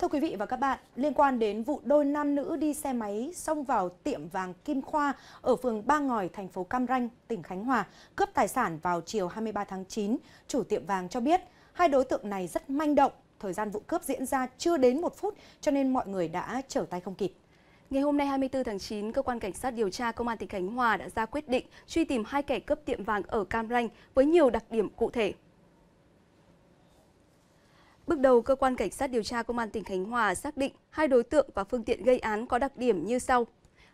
Thưa quý vị và các bạn, liên quan đến vụ đôi nam nữ đi xe máy xông vào tiệm vàng Kim Khoa ở phường Ba Ngòi, thành phố Cam Ranh, tỉnh Khánh Hòa, cướp tài sản vào chiều 23 tháng 9, chủ tiệm vàng cho biết hai đối tượng này rất manh động, thời gian vụ cướp diễn ra chưa đến một phút cho nên mọi người đã trở tay không kịp. Ngày hôm nay 24 tháng 9, cơ quan cảnh sát điều tra công an tỉnh Khánh Hòa đã ra quyết định truy tìm hai kẻ cướp tiệm vàng ở Cam Ranh với nhiều đặc điểm cụ thể. Bước đầu, cơ quan cảnh sát điều tra công an tỉnh Khánh Hòa xác định hai đối tượng và phương tiện gây án có đặc điểm như sau.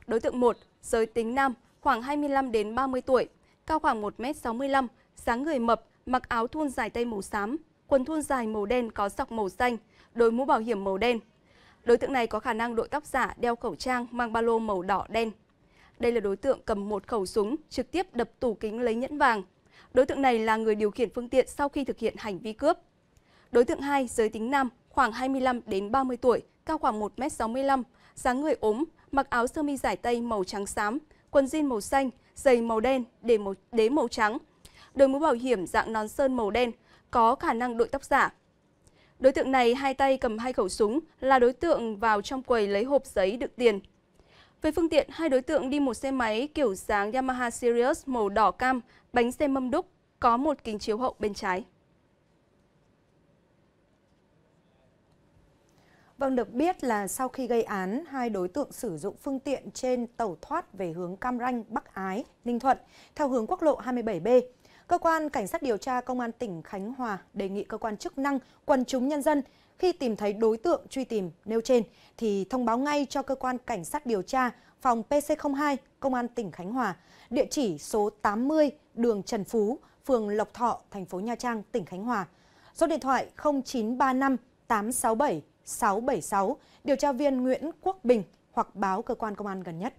Đối tượng 1, giới tính nam, khoảng 25 đến 30 tuổi, cao khoảng 1m65, dáng người mập, mặc áo thun dài tay màu xám, quần thun dài màu đen có sọc màu xanh, đội mũ bảo hiểm màu đen. Đối tượng này có khả năng đội tóc giả, đeo khẩu trang, mang ba lô màu đỏ đen. Đây là đối tượng cầm một khẩu súng, trực tiếp đập tủ kính lấy nhẫn vàng. Đối tượng này là người điều khiển phương tiện sau khi thực hiện hành vi cướp. Đối tượng 2 giới tính nam, khoảng 25 đến 30 tuổi, cao khoảng 1m65, dáng người ốm, mặc áo sơ mi giải tây màu trắng xám, quần jean màu xanh, giày màu đen, để màu, đế màu trắng. Đội mũ bảo hiểm dạng nón sơn màu đen, có khả năng đội tóc giả. Đối tượng này hai tay cầm hai khẩu súng là đối tượng vào trong quầy lấy hộp giấy đựng tiền. Về phương tiện, hai đối tượng đi một xe máy kiểu dáng Yamaha Sirius màu đỏ cam, bánh xe mâm đúc, có một kính chiếu hậu bên trái. Vâng, được biết là sau khi gây án, hai đối tượng sử dụng phương tiện trên tàu thoát về hướng Cam Ranh, Bắc Ái, Ninh Thuận, theo hướng quốc lộ 27B. Cơ quan Cảnh sát điều tra Công an tỉnh Khánh Hòa đề nghị cơ quan chức năng, quần chúng nhân dân khi tìm thấy đối tượng truy tìm nêu trên thì thông báo ngay cho cơ quan Cảnh sát điều tra phòng PC02 Công an tỉnh Khánh Hòa, địa chỉ số 80 đường Trần Phú, phường Lộc Thọ, thành phố Nha Trang, tỉnh Khánh Hòa. Số điện thoại 0935 867 676, điều tra viên Nguyễn Quốc Bình hoặc báo cơ quan công an gần nhất.